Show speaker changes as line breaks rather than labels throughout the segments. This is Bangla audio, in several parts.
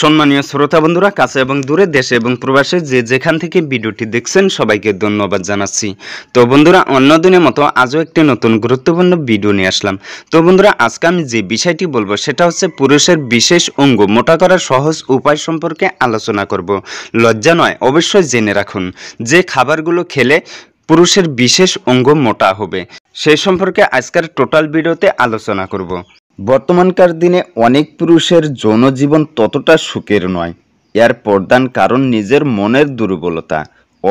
সম্মানীয় শ্রোতা বন্ধুরা কাছে এবং দূরে দেশে এবং প্রবাসে যে যেখান থেকে ভিডিওটি দেখছেন সবাইকে ধন্যবাদ জানাচ্ছি তো বন্ধুরা অন্যদিনের মতো আজও একটি নতুন গুরুত্বপূর্ণ ভিডিও নিয়ে আসলাম তো বন্ধুরা আজকে আমি যে বিষয়টি বলবো সেটা হচ্ছে পুরুষের বিশেষ অঙ্গ মোটা করার সহজ উপায় সম্পর্কে আলোচনা করব লজ্জা নয় অবশ্যই জেনে রাখুন যে খাবারগুলো খেলে পুরুষের বিশেষ অঙ্গ মোটা হবে সেই সম্পর্কে আজকের টোটাল ভিডিওতে আলোচনা করব বর্তমানকার দিনে অনেক পুরুষের যৌন জীবন ততটা সুখের নয় এর প্রধান কারণ নিজের মনের দুর্বলতা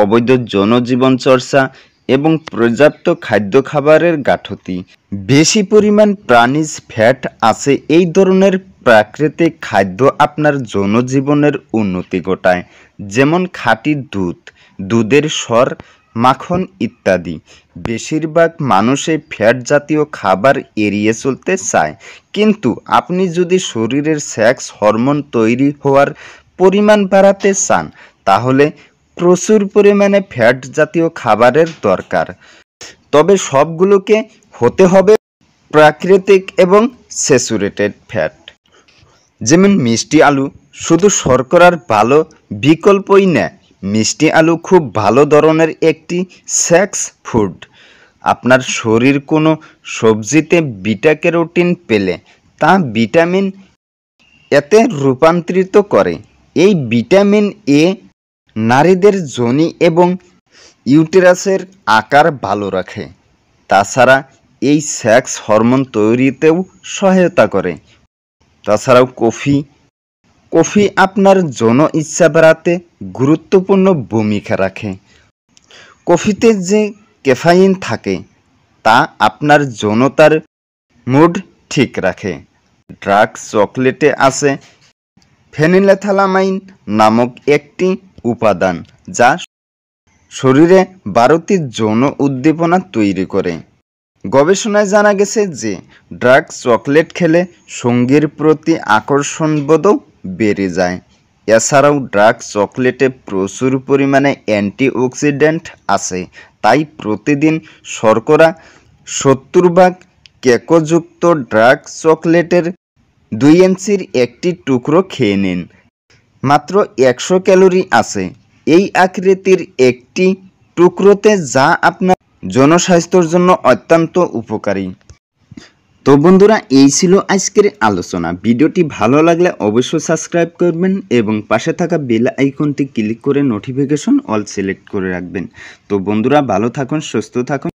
অবৈধ যৌন জীবন চর্চা এবং পর্যাপ্ত খাদ্য খাবারের গাঠতি বেশি পরিমাণ প্রাণীজ ফ্যাট আছে এই ধরনের প্রাকৃতিক খাদ্য আপনার যৌন উন্নতি ঘটায় যেমন খাঁটি দুধ দুধের স্বর মাখন ইত্যাদি বেশিরভাগ মানুষে ফ্যাট জাতীয় খাবার এড়িয়ে চলতে চায় কিন্তু আপনি যদি শরীরের সেক্স হরমোন তৈরি হওয়ার পরিমাণ বাড়াতে চান তাহলে প্রচুর পরিমাণে ফ্যাট জাতীয় খাবারের দরকার তবে সবগুলোকে হতে হবে প্রাকৃতিক এবং স্যাচুরেটেড ফ্যাট যেমন মিষ্টি আলু শুধু শর্করার ভালো বিকল্পই নেয় মিষ্টি আলু খুব ভালো ধরনের একটি স্যাক্স ফুড আপনার শরীর কোনো সবজিতে বিটা ক্যারোটিন পেলে তা ভিটামিন এতে রূপান্তরিত করে এই ভিটামিন এ নারীদের জনি এবং ইউটেরাসের আকার ভালো রাখে তাছাড়া এই স্যাক্স হরমোন তৈরিতেও সহায়তা করে তাছাড়াও কফি কফি আপনার যৌন ইচ্ছা বাড়াতে গুরুত্বপূর্ণ ভূমিকা রাখে কফিতে যে ক্যাফাইন থাকে তা আপনার যৌনতার মুড ঠিক রাখে ড্রাগ চকলেটে আছে ফেনিলেথালামাইন নামক একটি উপাদান যা শরীরে বারোটি যৌন উদ্দীপনা তৈরি করে গবেষণায় জানা গেছে যে ড্রাগ চকলেট খেলে সঙ্গীর প্রতি আকর্ষণবোধও বেড়ে যায় এছাড়াও ডার্ক চকলেটে প্রচুর পরিমাণে অ্যান্টিঅক্সিডেন্ট আছে তাই প্রতিদিন শর্করা সত্তর ভাগ কেকযুক্ত ডার্ক চকলেটের দুই ইঞ্চির একটি টুকরো খেয়ে নিন মাত্র একশো ক্যালোরি আছে এই আকৃতির একটি টুকরোতে যা আপনার জনস্বাস্থ্যর জন্য অত্যন্ত উপকারী তো বন্ধুরা এই ছিল আজকের আলোচনা ভিডিওটি ভালো লাগলে অবশ্যই সাবস্ক্রাইব করবেন এবং পাশে থাকা বেল আইকনটি ক্লিক করে নোটিফিকেশন অল সিলেক্ট করে রাখবেন তো বন্ধুরা ভালো থাকুন সুস্থ থাকুন